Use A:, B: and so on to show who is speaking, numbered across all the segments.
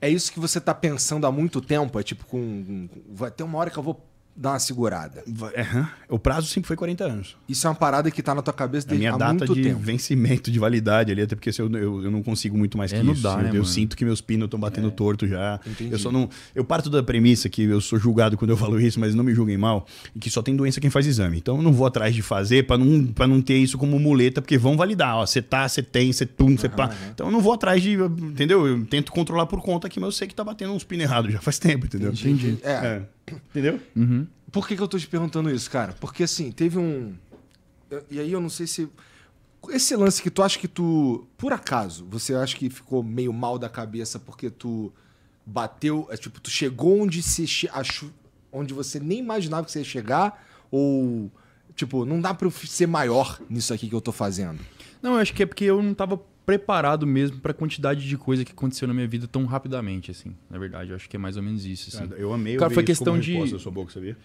A: É isso que você tá pensando há muito tempo? É tipo, com. Vai ter uma hora que eu vou dar uma segurada. O prazo sempre foi 40 anos. Isso é uma parada que está na tua cabeça é desde há muito tempo. minha data de tempo.
B: vencimento, de validade ali, até porque eu, eu, eu não consigo muito mais é, que isso. Dá, eu, né, eu sinto que meus pinos estão batendo é. torto já. Entendi. Eu só não... Eu parto da premissa que eu sou julgado quando eu falo isso, mas não me julguem mal, e que só tem doença quem faz exame. Então eu não vou atrás de fazer para não, pra não ter isso como muleta, porque vão validar. Ó, você tá, você tem, você tum, você uhum, pá. Uhum. Então eu não vou atrás de... Entendeu? Eu tento controlar por conta que mas eu sei que tá batendo uns pinos errados já faz tempo, entendeu? Entendi. É. é. Entendeu? Uhum. Por
A: que, que eu tô te perguntando isso, cara? Porque assim, teve um. E aí eu não sei se. Esse lance que tu acha que tu. Por acaso, você acha que ficou meio mal da cabeça porque tu bateu. É, tipo, tu chegou onde você che... Onde você nem imaginava que você ia chegar? Ou. Tipo, não dá pra eu ser maior nisso aqui que eu tô fazendo?
C: Não, eu acho que é porque eu não tava preparado mesmo para a quantidade de coisa que aconteceu na minha vida tão rapidamente, assim. Na verdade, eu acho que é mais ou menos isso, assim. Cara, eu amei cara, foi questão de... da sua
B: boca, sabia?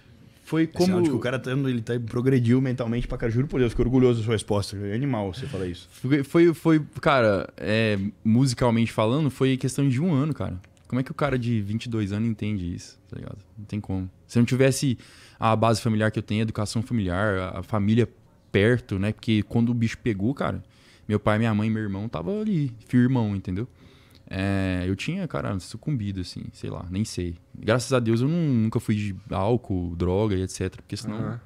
B: Foi como... que o cara tá, ele tá, progrediu mentalmente pra cara. Juro por Deus, fiquei orgulhoso da sua resposta. É animal você falar isso.
C: Foi, foi, foi cara, é, musicalmente falando, foi questão de um ano, cara. Como é que o cara de 22 anos entende isso, tá ligado? Não tem como. Se eu não tivesse a base familiar que eu tenho, a educação familiar, a família perto, né? Porque quando o bicho pegou, cara, meu pai, minha mãe, meu irmão tava ali, firmão, entendeu? É, eu tinha, cara, sucumbido, assim, sei lá, nem sei. Graças a Deus eu não, nunca fui de álcool, droga e etc, porque senão uhum.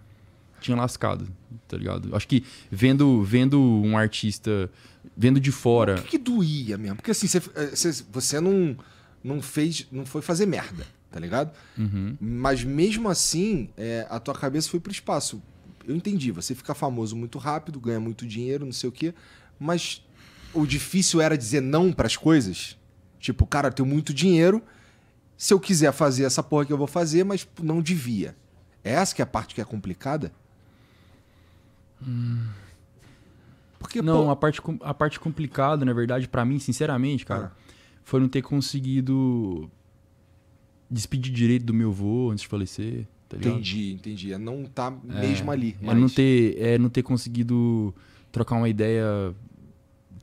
C: tinha lascado, tá ligado? Acho que vendo, vendo um artista, vendo de fora. O que, que doía mesmo?
A: Porque assim, você, eh, você não, não fez, não foi fazer merda, tá ligado? Uhum. Mas mesmo assim, é, a tua cabeça foi pro espaço. Eu entendi, você fica famoso muito rápido, ganha muito dinheiro, não sei o quê mas o difícil era dizer não para as coisas. Tipo, cara, eu tenho muito dinheiro, se eu quiser fazer essa porra que eu vou fazer, mas não devia. É essa que é a parte que é complicada?
C: Hum. Porque, não, pô... a, parte, a parte complicada, na verdade, para mim, sinceramente, cara, ah. foi não ter conseguido despedir direito do meu avô antes de falecer. Tá entendi,
A: entendi. É não tá é, mesmo ali. Mas... É, não
C: ter, é não ter conseguido trocar uma ideia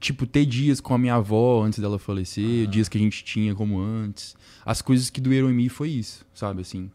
C: tipo, ter dias com a minha avó antes dela falecer, ah. dias que a gente tinha como antes. As coisas que doeram em mim foi isso, sabe, assim.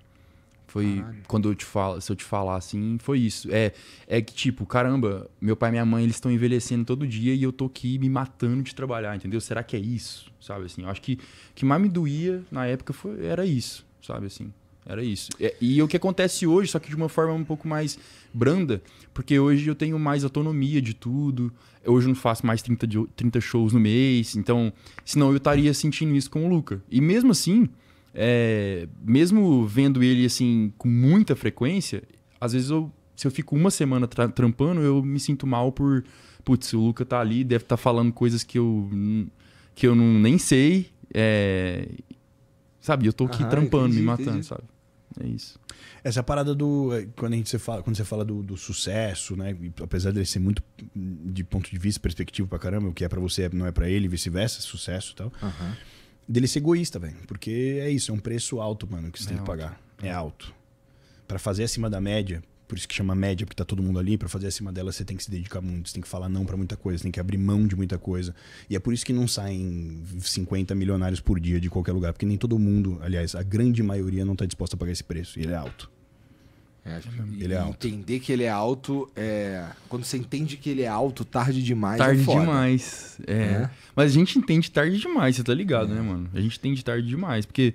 C: Foi quando eu te falo, se eu te falar assim, foi isso. É, é que tipo, caramba, meu pai e minha mãe, eles estão envelhecendo todo dia e eu tô aqui me matando de trabalhar, entendeu? Será que é isso? Sabe assim, eu acho que que mais me doía na época foi era isso, sabe assim. Era isso. E, é, e o que acontece hoje, só que de uma forma um pouco mais branda, porque hoje eu tenho mais autonomia de tudo. Hoje eu não faço mais 30, de, 30 shows no mês. Então, senão eu estaria sentindo isso com o Luca. E mesmo assim, é, mesmo vendo ele assim com muita frequência, às vezes eu, se eu fico uma semana tra trampando, eu me sinto mal por. Putz, o Luca tá ali, deve estar tá falando coisas que eu, que eu não, nem sei. É, sabe, eu tô aqui ah, trampando, entendi, me matando, entendi. sabe? É isso.
B: Essa parada do. É, quando, a gente, você, fala, quando você fala do, do sucesso, né? apesar dele ser muito de ponto de vista perspectivo pra caramba, o que é para você não é para ele, vice-versa, sucesso e tal. Uhum. Dele ser egoísta, velho. Porque é isso, é um preço alto, mano, que você é tem alto. que pagar. É alto. para fazer acima da média, por isso que chama média, porque tá todo mundo ali. para fazer acima dela, você tem que se dedicar muito, você tem que falar não para muita coisa, tem que abrir mão de muita coisa. E é por isso que não saem 50 milionários por dia de qualquer lugar, porque nem todo mundo, aliás, a grande maioria não está disposta a pagar esse preço. E ele é alto.
A: É, ele é alto. Entender que ele é alto é. Quando você entende que ele é alto, tarde demais. Tarde é
C: demais. É. é. Mas a gente entende tarde demais, você tá ligado, né, mano? A gente entende tarde demais, porque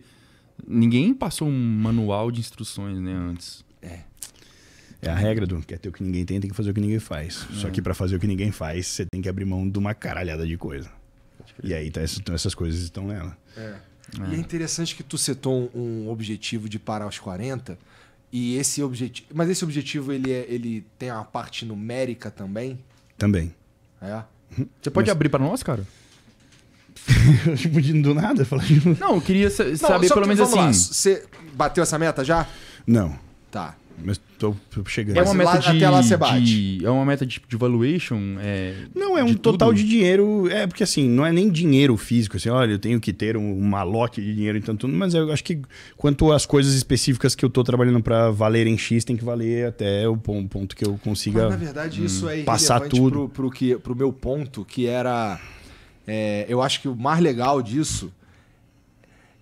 C: ninguém passou um manual de instruções, né, antes.
B: É. É a regra do quer é ter o que ninguém tem, tem que fazer o que ninguém faz. Só que para fazer o que ninguém faz, você tem que abrir mão de uma caralhada de coisa. E aí tá, essas, essas coisas estão nela.
A: É. é. E é interessante que tu setou um objetivo de parar aos 40. E esse objetivo. Mas esse objetivo ele, é, ele tem uma parte numérica também? Também. É.
B: Uhum. Você pode Mas... abrir para nós, cara? eu tipo, do nada falar de...
A: Não, eu queria saber Não, pelo menos assim. você bateu essa meta já? Não. Tá.
B: Mas chegando. É uma meta de, até lá você bate. De, é uma meta de, de valuation?
C: É, não, é um total tudo. de
B: dinheiro. É porque assim, não é nem dinheiro físico. Assim, olha, eu tenho que ter um, uma lote de dinheiro e então tanto. Mas eu acho que quanto às coisas específicas que eu estou trabalhando para valer em X, tem que valer até o ponto que eu consiga. Mas, na verdade, hum, isso é passar tudo.
A: Pro, pro, que, meu
B: ponto, que era. É, eu acho que o mais legal disso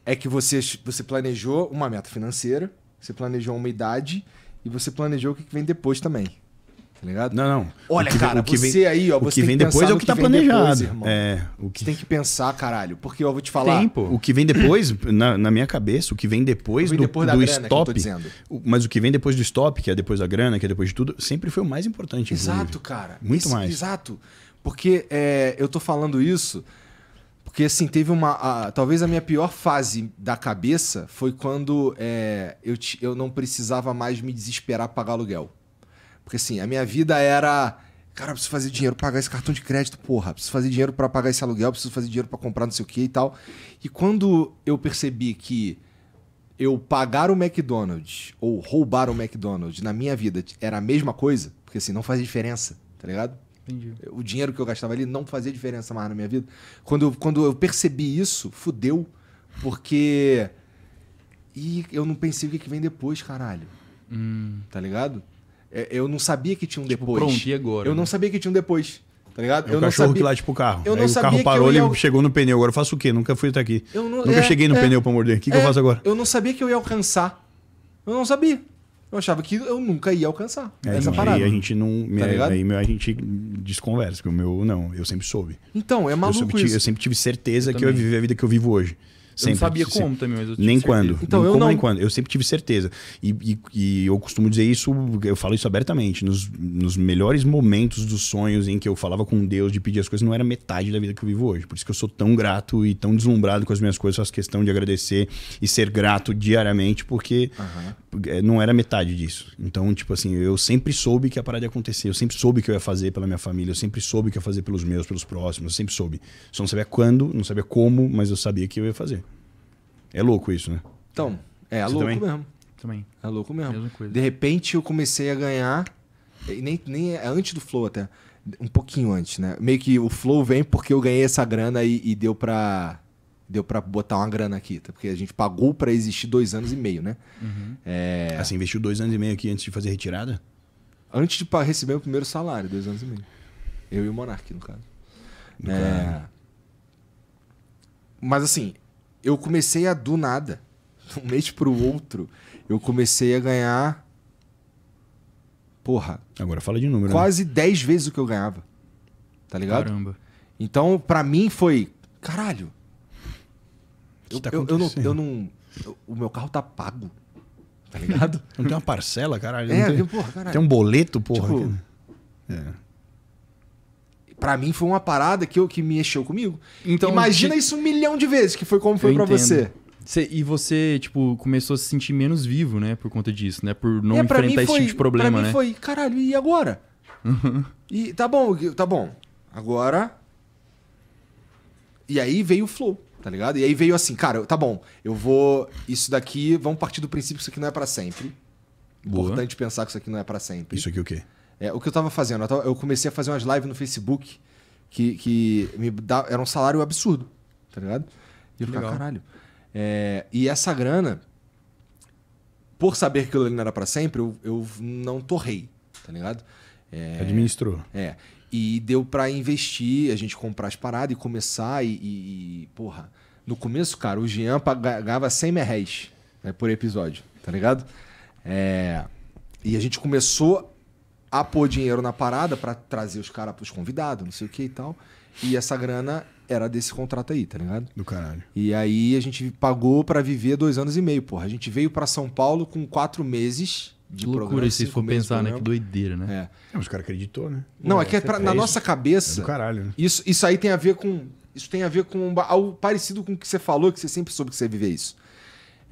A: é que você, você planejou uma meta financeira, você planejou uma idade e você planejou o que vem depois também. Tá ligado? Não, não. Olha, cara, vem, você aí, ó, o você que vem depois é o que, que tá planejado. Depois, irmão.
B: É, o que... Você
A: tem que pensar, caralho, porque eu vou
B: te falar. O que vem depois, na, na, minha cabeça, o que vem depois, que vem depois do, do grana, stop. mas o que vem depois do stop, que é depois da grana, que é depois de tudo, sempre foi o mais importante. Exato, inclusive. cara. Muito Esse, mais.
A: Exato. Porque é, eu tô falando isso porque assim, teve uma. A, talvez a minha pior fase da cabeça foi quando é, eu, eu não precisava mais me desesperar pagar aluguel. Porque assim, a minha vida era. Cara, preciso fazer dinheiro pagar esse cartão de crédito, porra. Preciso fazer dinheiro para pagar esse aluguel, preciso fazer dinheiro para comprar não sei o que e tal. E quando eu percebi que eu pagar o McDonald's ou roubar o McDonald's na minha vida era a mesma coisa, porque assim, não faz diferença, tá ligado? Entendi. O dinheiro que eu gastava ali não fazia diferença mais na minha vida. Quando eu, quando eu percebi isso, fudeu, porque. E eu não pensei o que, vem depois, caralho. Hum. Tá ligado? É, eu não sabia que tinha um tipo, depois. Pronto, e agora? Eu né? não sabia que tinha um depois. Tá ligado? É o eu cachorro sabia... que lá, tipo, o
B: carro. Eu não Aí o carro parou, ele ia... chegou no pneu. Agora eu faço o quê? Nunca fui até tá aqui. Não... Nunca é, cheguei no é, pneu pra morder. O que, é, que eu é. faço agora?
A: Eu não sabia que eu ia alcançar. Eu não sabia eu achava que eu nunca ia alcançar é, essa parada. Aí a
B: gente não. Tá aí a gente desconversa, porque o meu não, eu sempre soube. Então, é maluco eu sempre, isso. eu sempre tive certeza eu que também. eu ia viver a vida que eu vivo hoje. Sempre, eu não sabia como também, mas eu Nem certeza. quando. Então, nem eu como, não... nem quando. Eu sempre tive certeza. E, e, e, eu costumo dizer isso, eu falo isso abertamente. Nos, nos melhores momentos dos sonhos em que eu falava com Deus de pedir as coisas, não era metade da vida que eu vivo hoje. Por isso que eu sou tão grato e tão deslumbrado com as minhas coisas, faço questão de agradecer e ser grato diariamente, porque
C: uhum.
B: não era metade disso. Então, tipo assim, eu sempre soube que a parada ia acontecer, eu sempre soube que eu ia fazer pela minha família, eu sempre soube que eu ia fazer pelos meus, pelos próximos, eu sempre soube. Só não sabia quando, não sabia como, mas eu sabia que eu ia fazer. É louco isso, né?
A: Então, é, é louco também? mesmo. Também. É louco mesmo. De repente eu comecei a ganhar, nem, nem é, é antes do Flow até, um pouquinho antes, né? Meio que o Flow vem porque eu ganhei essa grana e, e deu pra deu para botar uma grana aqui, tá? porque a gente pagou para existir dois anos e meio, né? Uhum. É... Ah, você investiu dois anos e meio aqui antes de fazer retirada? Antes de receber o primeiro salário, dois anos e meio. Eu e o Monark, no caso. é... Mas assim, eu comecei a do nada, um mês pro outro, eu comecei a ganhar. Porra. Agora fala de número. Né? Quase 10 né? vezes o que eu ganhava. Tá ligado? Caramba. Então, para mim foi. Caralho. Eu, tá eu, eu, não. Eu não eu, o meu carro tá pago. Tá ligado? não tem uma parcela, caralho. É, tem, porra, caralho. Tem um
B: boleto, porra. Tipo, é
A: para mim foi uma parada que, eu, que me mexeu comigo. Então, Imagina que... isso um milhão de vezes, que foi como foi para você.
C: Cê, e você, tipo, começou a se sentir menos vivo, né? Por conta disso, né? Por não é, enfrentar esse foi, tipo de problema, pra mim né? foi,
A: caralho, e agora? Uhum. e tá bom, tá bom. Agora. E aí veio o flow, tá ligado? E aí veio assim, cara, tá bom, eu vou. Isso daqui, vamos partir do princípio que isso aqui não é para sempre. Boa. Importante pensar que isso aqui não é para sempre. Isso aqui é o quê? É, o que eu estava fazendo? Eu, tava, eu, comecei a fazer umas lives no Facebook que, que me dá, era um salário absurdo, tá ligado? E eu ficava, caralho. É, e essa grana, por saber que aquilo ali não era para sempre, eu, eu não torrei, tá ligado? É, Administrou. É. E deu para investir, a gente comprar as paradas e começar e, e, e porra. No começo, cara, o Jean pagava 100 merés reais né, por episódio, tá ligado? É, e a gente começou a pôr dinheiro na parada para trazer os caras pros convidados, não sei o que e tal. E essa grana era desse contrato aí, tá ligado? Do caralho. E aí a gente pagou para viver dois anos e meio, porra. A gente veio para São Paulo com quatro meses de loucura programa, se for pensar,
C: né? Que doideira, né? É. é os caras acreditou, né? Não, é, é que é, é pra, na é nossa cabeça. É do caralho, né?
A: Isso, isso aí tem a ver com. Isso tem a ver com algo parecido com o que você falou, que você sempre soube que você ia viver isso.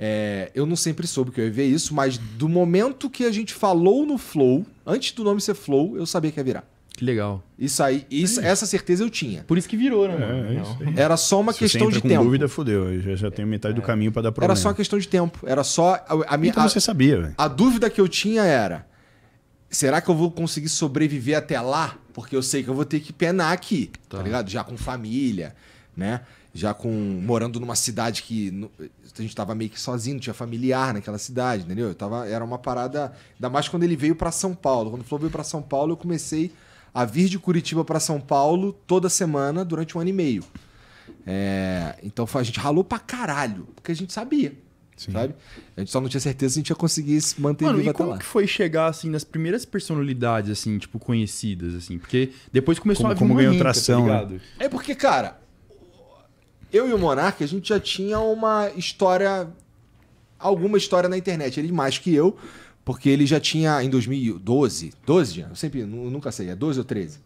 A: É, eu não sempre soube que eu ia ver isso, mas do momento que a gente falou no Flow, antes do nome ser Flow, eu sabia que ia virar. Que legal. Isso aí, isso, é. essa certeza eu tinha. Por isso que virou, né? É, mano? É, Era só uma Se questão de com tempo. dúvida,
B: fodeu. Eu já, já tenho metade do é. caminho para dar problema. Era só uma questão de tempo. Era só. A, a, minha, então você a, sabia, velho.
A: A dúvida que eu tinha era: será que eu vou conseguir sobreviver até lá? Porque eu sei que eu vou ter que penar aqui, tá, tá ligado? Já com família, né? já com morando numa cidade que a gente tava meio que sozinho, não tinha familiar naquela cidade, entendeu? Eu tava, era uma parada, ainda mais quando ele veio para São Paulo. Quando o Flow veio para São Paulo, eu comecei a vir de Curitiba para São Paulo toda semana durante um ano e meio. É, então a gente ralou pra caralho, porque a gente sabia. Sim. Sabe? A gente só não tinha certeza se a gente ia conseguir se manter Mano, vivo e até como lá. que
C: foi chegar, assim, nas primeiras personalidades, assim, tipo, conhecidas, assim? Porque depois começou como, a vir Como ganhou tá tração, tá né?
A: É porque, cara, eu e o Monark, a gente já tinha uma história, alguma história na internet. Ele mais que eu, porque ele já tinha, em 2012, 12, anos? eu sempre, nunca sei, é 12 ou 13?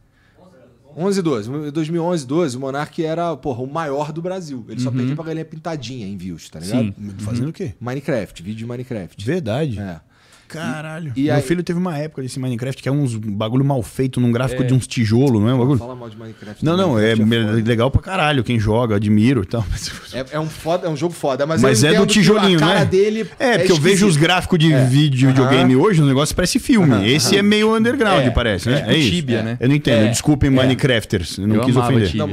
A: 11 e 12. Em 2011, 12, o Monark era, porra, o maior do Brasil. Ele só uhum. perdia pra galinha pintadinha em views, tá ligado? Sim. Uhum. Fazendo uhum. o quê?
B: Minecraft, vídeo de Minecraft. Verdade. É.
A: Caralho. E, e Meu aí...
B: filho teve uma época desse Minecraft que é uns bagulho mal feito num gráfico é. de uns tijolo, não é um bagulho? Fala mal de Minecraft. Não, não, é Minecraft é, é legal pra caralho. Quem joga, admiro e tal.
A: É, é um, foda, é um jogo foda, mas, mas é do tijolinho, né?
B: É, é, porque eu vejo os gráficos de é. vídeo, videogame uh -huh. hoje, o negócio parece filme. Uh -huh. Esse é meio underground, parece, né? É, isso. Tíbia, né? Eu não entendo. Desculpem, Minecrafters. Eu não eu quis ofender. Não,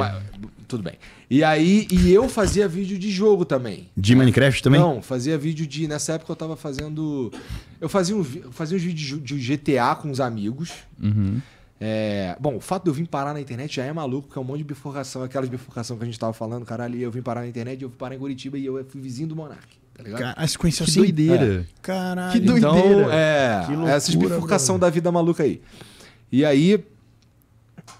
A: tudo bem. E aí, e eu fazia vídeo de jogo também.
B: De Minecraft também? Não,
A: fazia vídeo de. Nessa época eu tava fazendo. Eu fazia, um, fazia uns vídeos de GTA com os amigos. Uhum. É, bom, o fato de eu vir parar na internet já é maluco, porque é um monte de bifurcação, aquelas bifurcação que a gente tava falando, caralho, eu vim parar na internet, eu vim parar em Curitiba e eu fui vizinho do Monark. Tá ligado? Cara, se conheceu que é assim. doideira. É.
B: Caralho. Que então, doideira. Então, é, que loucura, essas bifurcação
A: mano. da vida maluca aí. E aí,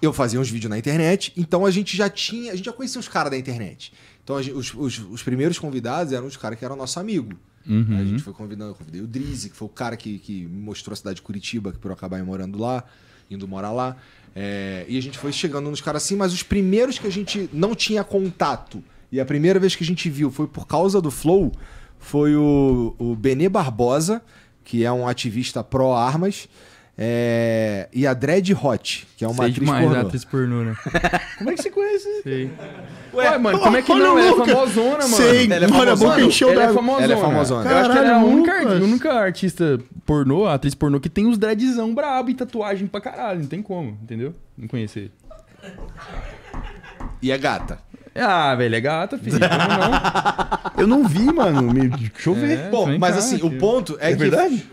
A: eu fazia uns vídeos na internet, então a gente já tinha, a gente já conhecia os caras da internet. Então gente, os, os, os, primeiros convidados eram os caras que eram nosso amigo. Uhum. A gente foi convidando, eu convidei o Drizzy, que foi o cara que, que mostrou a cidade de Curitiba, que por eu acabar morando lá, indo morar lá. É, e a gente foi chegando nos caras assim, mas os primeiros que a gente não tinha contato, e a primeira vez que a gente viu foi por causa do Flow, foi o, o Benê Barbosa, que é um ativista pró-armas. É... E a Dread Hot, que é uma Sei atriz demais, pornô. Né, atriz
C: pornô, né?
B: Como é que você conhece? Sei. Ué, Ué mano, como é que não? Ela é famosona, mano. Sei, ela é olha, a boca encheu ela da... É famosona. Ela é famosona. Caralho, Eu acho que ela é a única,
C: única artista pornô, atriz pornô, que tem os dreadzão brabo e tatuagem pra caralho. Não tem como, entendeu? Não conhecer. E é gata. Ah, velho, é gata, filho. Não? Eu não
A: vi, mano. Deixa eu ver. É, Bom, mas cá, assim, filho. o ponto é, é que... verdade?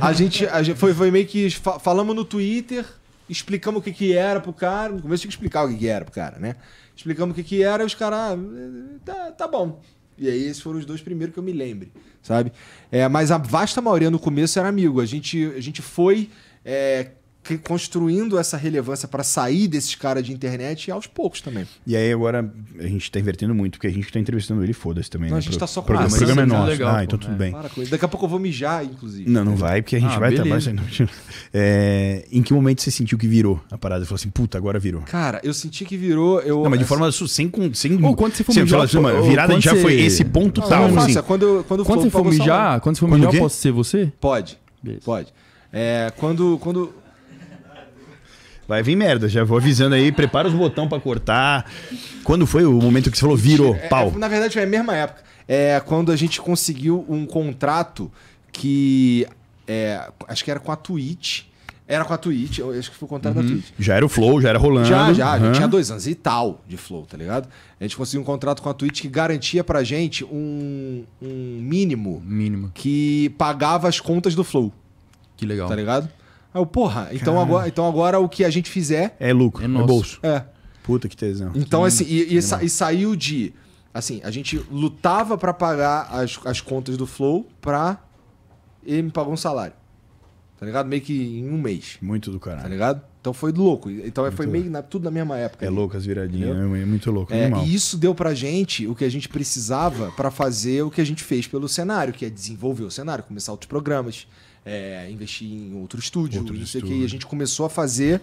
A: A gente, a gente foi, foi meio que falamos no Twitter, explicamos o que, que era pro cara. No começo tinha que explicar o que, que era pro cara, né? Explicamos o que, que era e os caras. Ah, tá, tá bom. E aí esses foram os dois primeiros que eu me lembre, sabe? É, mas a vasta maioria no começo era amigo. A gente, a gente foi é, construindo essa relevância para sair desses caras de internet aos poucos também.
B: E aí agora a gente tá invertendo muito, porque a gente tá entrevistando ele, foda-se também. Não, né? a gente Pro, tá só com programa, o programa é, é nosso. Legal, ah, então tudo é. bem.
A: Daqui a pouco eu vou mijar, inclusive.
B: Não, não vai, porque a gente ah, vai tá beleza. trabalhar. É, em que momento você sentiu que virou a parada? Você falou assim, puta, agora virou. Cara,
A: eu senti que virou. Eu... Não, mas de forma sem. sem ou quando você for mijar. Assim, ou, virada já você... foi esse ponto não, tal.
C: Não, assim. quando, quando, quando for, você for mijar, quando você for mijar, posso
B: ser você? Pode. Pode. É, quando, quando Vai vir merda, já vou avisando aí, prepara os botão para cortar. Quando foi o momento que você falou, virou, é, é, pau? É,
A: na verdade, foi a mesma época. É quando a gente conseguiu um contrato que. É, acho que era com a Twitch. Era com a Twitch, acho que foi o contrato uhum. da Twitch.
B: Já era o Flow, já era rolando. Já, já. Uhum. A gente tinha dois
A: anos e tal de Flow, tá ligado? A gente conseguiu um contrato com a Twitch que garantia pra gente um, um mínimo. Mínimo. Que pagava as contas do Flow. Que legal. Tá ligado? Aí eu, porra, então agora, então agora o que a gente fizer.
C: É lucro, é, é nosso.
A: é bolso. É.
B: Puta que tesão.
A: Então, assim, e, e, é sa, e saiu de. Assim, a gente lutava para pagar as, as contas do Flow pra ele me pagou um salário. Tá ligado? Meio que em um mês. Muito do caralho. Tá ligado? Então foi louco. Então muito foi meio na, tudo na mesma época. É ali. louco
B: as viradinhas, né? é muito louco. É, e
A: isso deu pra gente o que a gente precisava para fazer o que a gente fez pelo cenário, que é desenvolver o cenário, começar outros programas, é, investir em outro estúdio, outro não sei o que. E a gente começou a fazer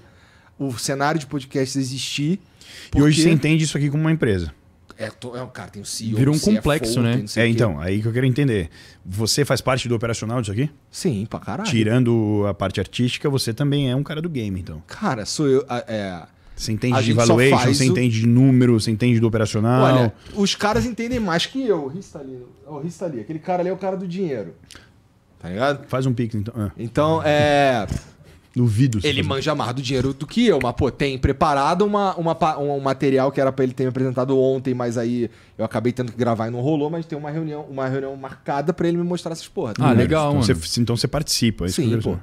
A: o cenário de podcast existir. Porque... E hoje você entende
B: isso aqui como uma empresa.
A: É, to... é, cara, tem o CEO, Virou um complexo, né? É,
B: então, aí que eu quero entender. Você faz parte do operacional disso aqui? Sim, pra caralho. Tirando a parte artística, você também é um cara do game, então. Cara, sou eu. É... Você entende a de valuation, você o... entende de número, você entende do operacional. Olha,
A: os caras entendem mais que eu, o Rista O Rista ali. Aquele cara ali é o cara do dinheiro.
B: Tá ligado? Faz um pix, então. É.
A: Então, é. Duvido. Ele fazer. manja mais do dinheiro do que eu, mas, pô, tem preparado uma, uma, um material que era para ele ter me apresentado ontem, mas aí eu acabei tendo que gravar e não rolou, mas tem uma reunião, uma reunião marcada para ele me mostrar essas porras. Tá ah, legal, então mano. Você,
B: então você participa. É isso Sim, que eu pô.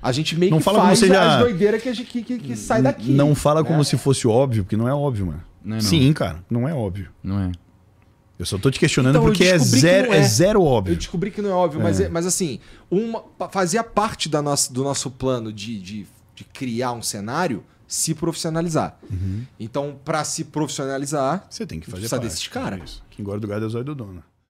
B: A gente meio não que fala faz como seja... as
A: doideiras que, que, que, que sai daqui. Não fala né? como
B: se fosse óbvio, porque não é óbvio, mano. Não é, não. Sim, cara, não é óbvio. Não é. Eu só tô te questionando então, porque é zero, é. é. zero óbvio. Eu
A: descobri que não é óbvio, é. Mas, é, mas assim, uma, fazia parte da nossa, do nosso plano de, de, de criar um cenário se profissionalizar. Uhum. Então, para se profissionalizar, você tem que fazer precisa parte, desses caras.
B: É que Quem guarda o gado é o zóio do dono.